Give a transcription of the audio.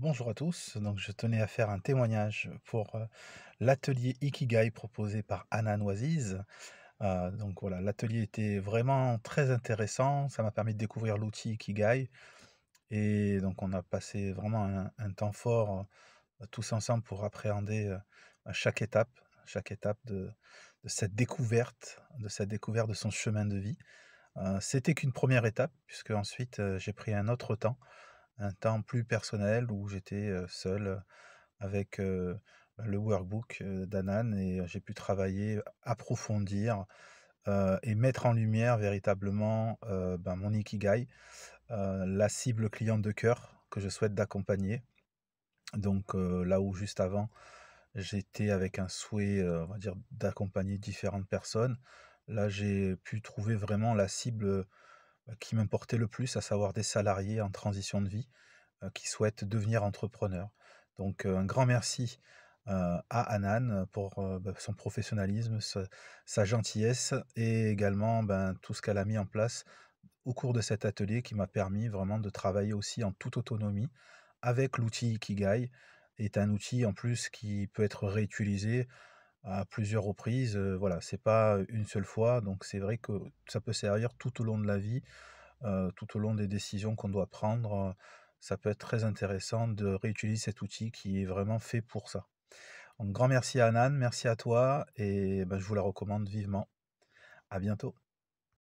Bonjour à tous, donc je tenais à faire un témoignage pour euh, l'atelier Ikigai proposé par Anna Noises. Euh, donc voilà, l'atelier était vraiment très intéressant, ça m'a permis de découvrir l'outil Ikigai et donc on a passé vraiment un, temps fort euh, tous ensemble pour appréhender chaque étape, chaque étape de, de, cette découverte, de cette découverte de son chemin de vie. C'était qu'une première étape puisque ensuite j'ai pris un autre temps un temps plus personnel où j'étais seul avec le workbook d'Anan et j'ai pu travailler, approfondir et mettre en lumière véritablement ben, mon ikigai, la cible cliente de cœur que je souhaite d'accompagner. Donc là où juste avant j'étais avec un souhait, on va dire, d'accompagner différentes personnes, là j'ai pu trouver vraiment la cible euh, qui m'importait le plus, à savoir des salariés en transition de vie euh, qui souhaitent devenir entrepreneurs. Donc euh, un grand merci à Anan pour bah, son professionnalisme, sa, gentillesse et également ben, tout ce qu'elle a mis en place au cours de cet atelier qui m'a permis vraiment de travailler aussi en toute autonomie avec l'outil Ikigai, est un outil en plus qui peut être réutilisé à plusieurs reprises. voilà, c'est pas une seule fois. Donc c'est vrai que ça peut servir tout au long de la vie, tout au long des décisions qu'on doit prendre. Ça peut être très intéressant de réutiliser cet outil qui est vraiment fait pour ça. Un grand merci à Anan, merci à toi et ben, je vous la recommande vivement. À bientôt.